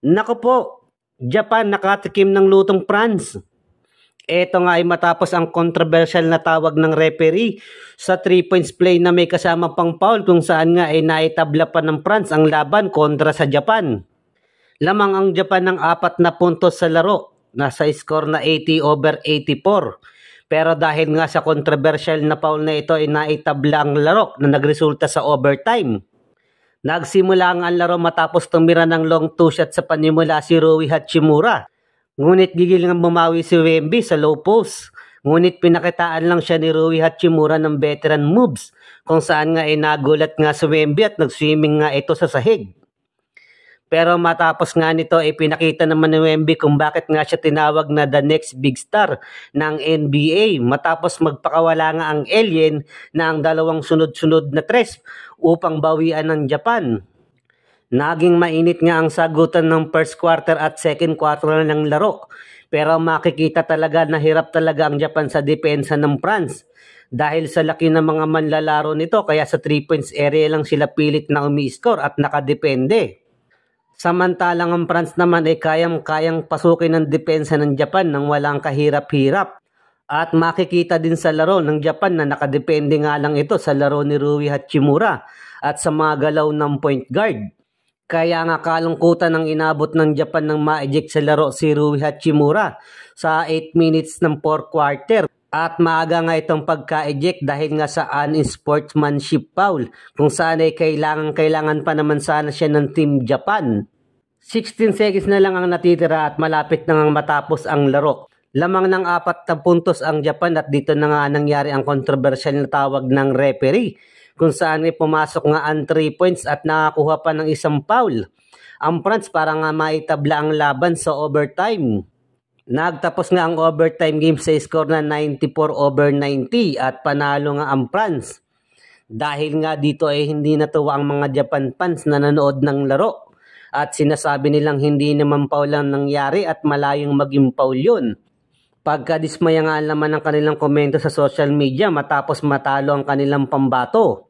Nako po, Japan nakatikim ng lutong France. Ito nga ay matapos ang controversial na tawag ng referee sa 3 points play na may kasama pang foul kung saan nga ay naitabla pa ng France ang laban kontra sa Japan. Lamang ang Japan ng apat na puntos sa laro, nasa score na 80 over 84. Pero dahil nga sa controversial na foul na ito ay naitabla ang laro na nagresulta sa overtime. Nagsimula ang laro matapos tumira ng long two shot sa panimula si Rui Hachimura. Ngunit gigil ng bumawi si Wemby sa low post. Ngunit pinakitaan lang siya ni Rui Hachimura ng veteran moves kung saan nga ay nagulat nga si Wemby at nagswimming nga ito sa sahig. Pero matapos nga nito ay eh, pinakita naman ni Wemby kung bakit nga siya tinawag na the next big star ng NBA matapos magpakawala nga ang alien ng dalawang sunod-sunod na tres upang bawian ng Japan. Naging mainit nga ang sagutan ng first quarter at second quarter ng laro. Pero makikita talaga na hirap talaga ang Japan sa depensa ng France. Dahil sa laki ng mga manlalaro nito kaya sa 3 points area lang sila pilit na umi-score at nakadepende. Samantalang ang France naman ay kayang-kayang pasukin ng depensa ng Japan nang walang kahirap-hirap. At makikita din sa laro ng Japan na nakadepende nga lang ito sa laro ni Rui Hachimura at sa mga galaw ng point guard. Kaya nga kalungkutan ang inabot ng Japan nang ma-eject sa laro si Rui Hachimura sa 8 minutes ng 4th quarter. At maaga nga itong pagka-eject dahil nga sa unsportsmanship foul kung saan ay kailangan-kailangan pa naman sana siya ng Team Japan. 16 seconds na lang ang natitira at malapit na ngang matapos ang laro. Lamang ng apat na puntos ang Japan at dito na nga nangyari ang kontrobersyal na tawag ng referee kung saan ay pumasok nga ang 3 points at nakakuha pa ng isang foul. Ang France para nga maitabla ang laban sa overtime. Nagtapos nga ang overtime game sa score na 94 over 90 at panalo nga ang France. Dahil nga dito ay hindi natuwa ang mga Japan fans na nanood ng laro at sinasabi nilang hindi naman foul ang nangyari at malayong maging paul yun. Pagkadismaya nga naman ang kanilang komento sa social media matapos matalo ang kanilang pambato.